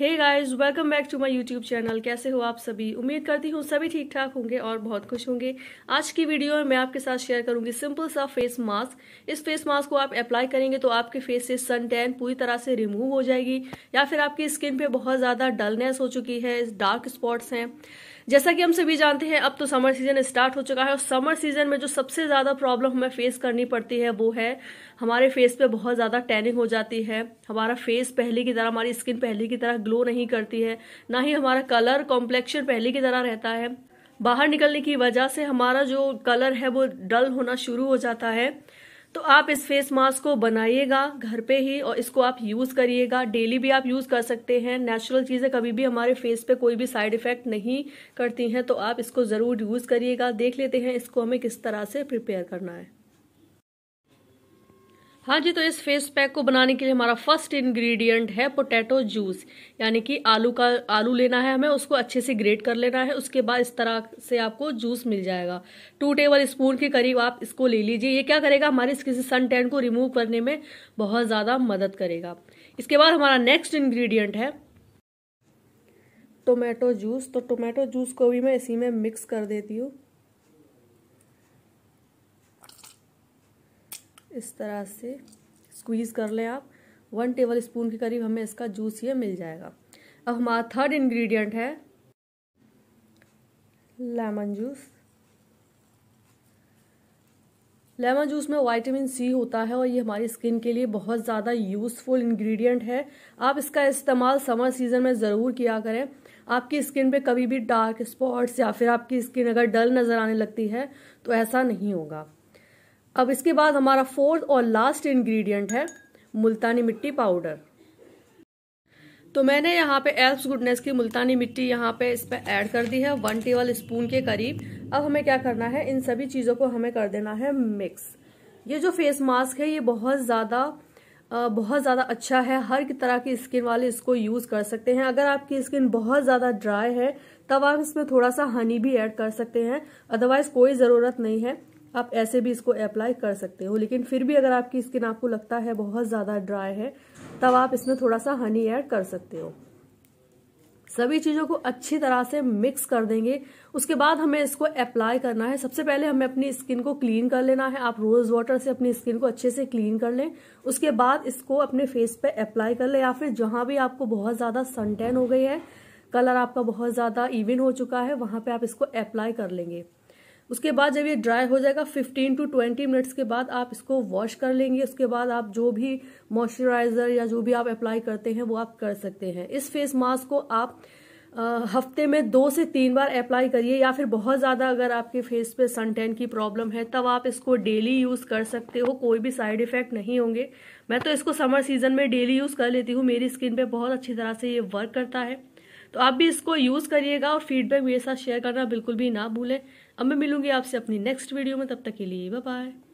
hey guys welcome back to my YouTube channel कैसे हो आप सभी उम्मीद करती हूँ सभी ठीक ठाक होंगे और बहुत खुश होंगे आज की वीडियो में मैं आपके साथ शेयर करूंगी सिंपल सा फेस मास्क इस फेस मास्क को आप अप्लाई करेंगे तो आपके फेस से सन टैन पूरी तरह से रिमूव हो जाएगी या फिर आपकी स्किन पे बहुत ज़्यादा डलनेस हो चुकी है डार्क स्पॉट्स हैं जैसा कि हम सभी जानते हैं अब तो समर सीजन स्टार्ट हो चुका है और समर सीजन में जो सबसे ज़्यादा प्रॉब्लम हमें फेस करनी पड़ती है वो है हमारे फेस पे बहुत ज़्यादा टैनिंग हो जाती है हमारा फेस पहले की तरह हमारी स्किन पहले की तरह ग्लो नहीं करती है ना ही हमारा कलर कॉम्प्लेक्शन पहले की तरह रहता है बाहर निकलने की वजह से हमारा जो कलर है वो डल होना शुरू हो जाता है तो आप इस फेस मास्क को बनाइएगा घर पे ही और इसको आप यूज़ करिएगा डेली भी आप यूज़ कर सकते हैं नेचुरल चीज़ें कभी भी हमारे फेस पे कोई भी साइड इफ़ेक्ट नहीं करती हैं तो आप इसको ज़रूर यूज़ करिएगा देख लेते हैं इसको हमें किस तरह से प्रिपेयर करना है हाँ जी तो इस फेस पैक को बनाने के लिए हमारा फर्स्ट इंग्रेडिएंट है पोटैटो जूस यानी कि आलू का आलू लेना है हमें उसको अच्छे से ग्रेट कर लेना है उसके बाद इस तरह से आपको जूस मिल जाएगा टू टेबल स्पून के करीब आप इसको ले लीजिए ये क्या करेगा हमारे स्किन से सन टैन को रिमूव करने में बहुत ज़्यादा मदद करेगा इसके बाद हमारा नेक्स्ट इन्ग्रीडियंट है टोमेटो जूस तो टोमेटो जूस को भी मैं इसी में मिक्स कर देती हूँ इस तरह से स्क्वीज़ कर लें आप वन टेबल स्पून के करीब हमें इसका जूस ये मिल जाएगा अब हमारा थर्ड इंग्रेडिएंट है लेमन जूस लेमन जूस में वाइटामिन सी होता है और ये हमारी स्किन के लिए बहुत ज़्यादा यूज़फुल इंग्रेडिएंट है आप इसका इस्तेमाल समर सीजन में ज़रूर किया करें आपकी स्किन पे कभी भी डार्क स्पॉट्स या फिर आपकी स्किन अगर डल नज़र आने लगती है तो ऐसा नहीं होगा अब इसके बाद हमारा फोर्थ और लास्ट इंग्रेडिएंट है मुल्तानी मिट्टी पाउडर तो मैंने यहाँ पे एल्प्स गुडनेस की मुल्तानी मिट्टी यहाँ पे इस पर ऐड कर दी है वन टेबल स्पून के करीब अब हमें क्या करना है इन सभी चीज़ों को हमें कर देना है मिक्स ये जो फेस मास्क है ये बहुत ज़्यादा बहुत ज़्यादा अच्छा है हर तरह की स्किन वाले इसको यूज़ कर सकते हैं अगर आपकी स्किन बहुत ज़्यादा ड्राई है तब आप इसमें थोड़ा सा हनी भी ऐड कर सकते हैं अदरवाइज़ कोई ज़रूरत नहीं है आप ऐसे भी इसको अप्लाई कर सकते हो लेकिन फिर भी अगर आपकी स्किन आपको लगता है बहुत ज़्यादा ड्राई है तब आप इसमें थोड़ा सा हनी ऐड कर सकते हो सभी चीज़ों को अच्छी तरह से मिक्स कर देंगे उसके बाद हमें इसको अप्लाई करना है सबसे पहले हमें अपनी स्किन को क्लीन कर लेना है आप रोज़ वाटर से अपनी स्किन को अच्छे से क्लीन कर लें उसके बाद इसको अपने फेस पे अप्लाई कर लें या फिर जहां भी आपको बहुत ज़्यादा सनटेन हो गई है कलर आपका बहुत ज़्यादा इवन हो चुका है वहां पर आप इसको अप्लाई कर लेंगे उसके बाद जब ये ड्राई हो जाएगा 15 टू 20 मिनट्स के बाद आप इसको वॉश कर लेंगे उसके बाद आप जो भी मॉइस्चराइज़र या जो भी आप अप्लाई करते हैं वो आप कर सकते हैं इस फेस मास्क को आप हफ्ते में दो से तीन बार अप्लाई करिए या फिर बहुत ज़्यादा अगर आपके फेस पे सन टैन की प्रॉब्लम है तब आप इसको डेली यूज़ कर सकते हो कोई भी साइड इफ़ेक्ट नहीं होंगे मैं तो इसको समर सीजन में डेली यूज़ कर लेती हूँ मेरी स्किन पे बहुत अच्छी तरह से ये वर्क करता है तो आप भी इसको यूज़ करिएगा और फीडबैक मेरे साथ शेयर करना बिल्कुल भी ना भूलें अब मैं मिलूंगी आपसे अपनी नेक्स्ट वीडियो में तब तक के लिए बाय